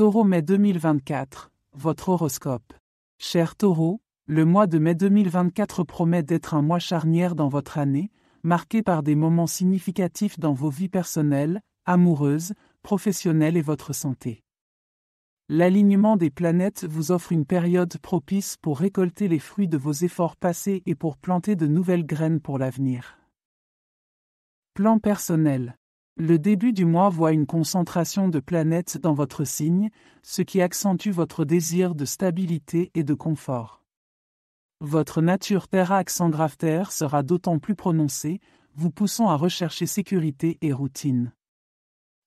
Taureau mai 2024, votre horoscope. Cher Taureau, le mois de mai 2024 promet d'être un mois charnière dans votre année, marqué par des moments significatifs dans vos vies personnelles, amoureuses, professionnelles et votre santé. L'alignement des planètes vous offre une période propice pour récolter les fruits de vos efforts passés et pour planter de nouvelles graines pour l'avenir. Plan personnel. Le début du mois voit une concentration de planètes dans votre signe, ce qui accentue votre désir de stabilité et de confort. Votre nature terre accent grave sera d'autant plus prononcée, vous poussant à rechercher sécurité et routine.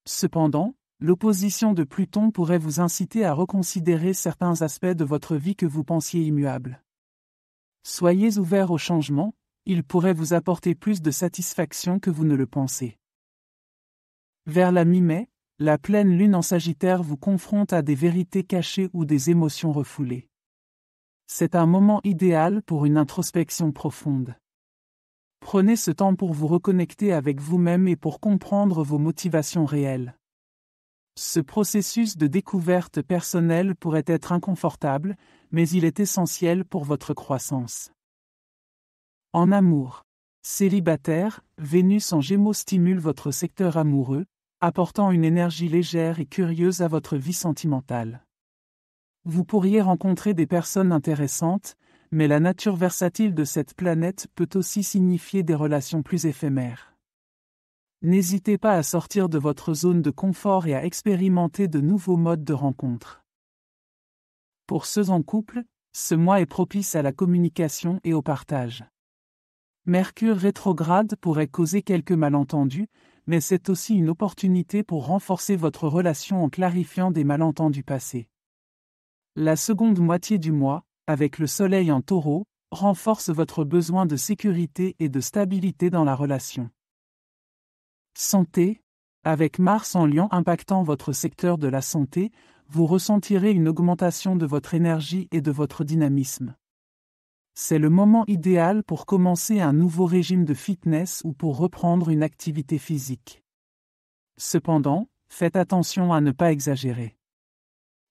Cependant, l'opposition de Pluton pourrait vous inciter à reconsidérer certains aspects de votre vie que vous pensiez immuables. Soyez ouverts au changement, il pourrait vous apporter plus de satisfaction que vous ne le pensez. Vers la mi-mai, la pleine lune en Sagittaire vous confronte à des vérités cachées ou des émotions refoulées. C'est un moment idéal pour une introspection profonde. Prenez ce temps pour vous reconnecter avec vous-même et pour comprendre vos motivations réelles. Ce processus de découverte personnelle pourrait être inconfortable, mais il est essentiel pour votre croissance. En amour. Célibataire, Vénus en Gémeaux stimule votre secteur amoureux, apportant une énergie légère et curieuse à votre vie sentimentale. Vous pourriez rencontrer des personnes intéressantes, mais la nature versatile de cette planète peut aussi signifier des relations plus éphémères. N'hésitez pas à sortir de votre zone de confort et à expérimenter de nouveaux modes de rencontre. Pour ceux en couple, ce mois est propice à la communication et au partage. Mercure rétrograde pourrait causer quelques malentendus, mais c'est aussi une opportunité pour renforcer votre relation en clarifiant des malentendus passés. La seconde moitié du mois, avec le soleil en taureau, renforce votre besoin de sécurité et de stabilité dans la relation. Santé, avec Mars en lion impactant votre secteur de la santé, vous ressentirez une augmentation de votre énergie et de votre dynamisme. C'est le moment idéal pour commencer un nouveau régime de fitness ou pour reprendre une activité physique. Cependant, faites attention à ne pas exagérer.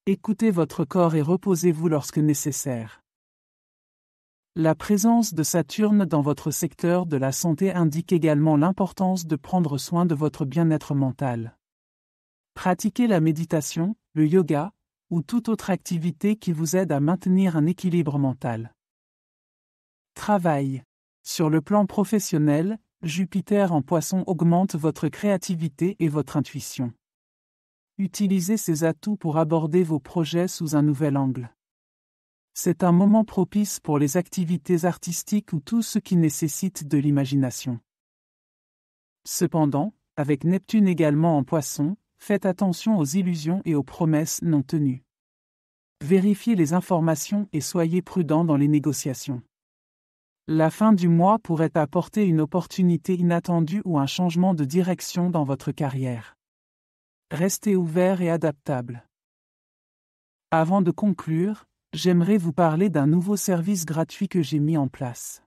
Écoutez votre corps et reposez-vous lorsque nécessaire. La présence de Saturne dans votre secteur de la santé indique également l'importance de prendre soin de votre bien-être mental. Pratiquez la méditation, le yoga, ou toute autre activité qui vous aide à maintenir un équilibre mental. Travail. Sur le plan professionnel, Jupiter en poisson augmente votre créativité et votre intuition. Utilisez ces atouts pour aborder vos projets sous un nouvel angle. C'est un moment propice pour les activités artistiques ou tout ce qui nécessite de l'imagination. Cependant, avec Neptune également en poisson, faites attention aux illusions et aux promesses non tenues. Vérifiez les informations et soyez prudent dans les négociations. La fin du mois pourrait apporter une opportunité inattendue ou un changement de direction dans votre carrière. Restez ouvert et adaptable. Avant de conclure, j'aimerais vous parler d'un nouveau service gratuit que j'ai mis en place.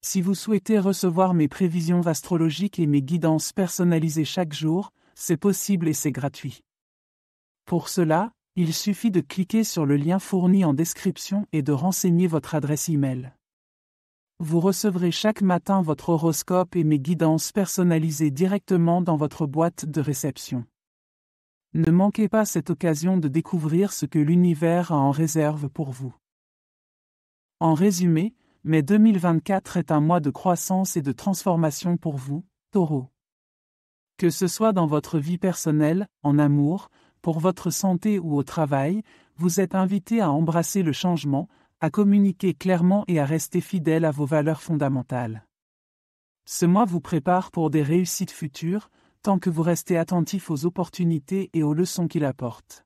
Si vous souhaitez recevoir mes prévisions astrologiques et mes guidances personnalisées chaque jour, c'est possible et c'est gratuit. Pour cela, il suffit de cliquer sur le lien fourni en description et de renseigner votre adresse e-mail. Vous recevrez chaque matin votre horoscope et mes guidances personnalisées directement dans votre boîte de réception. Ne manquez pas cette occasion de découvrir ce que l'univers a en réserve pour vous. En résumé, mai 2024 est un mois de croissance et de transformation pour vous, taureau. Que ce soit dans votre vie personnelle, en amour, pour votre santé ou au travail, vous êtes invité à embrasser le changement, à communiquer clairement et à rester fidèle à vos valeurs fondamentales. Ce mois vous prépare pour des réussites futures, tant que vous restez attentif aux opportunités et aux leçons qu'il apporte.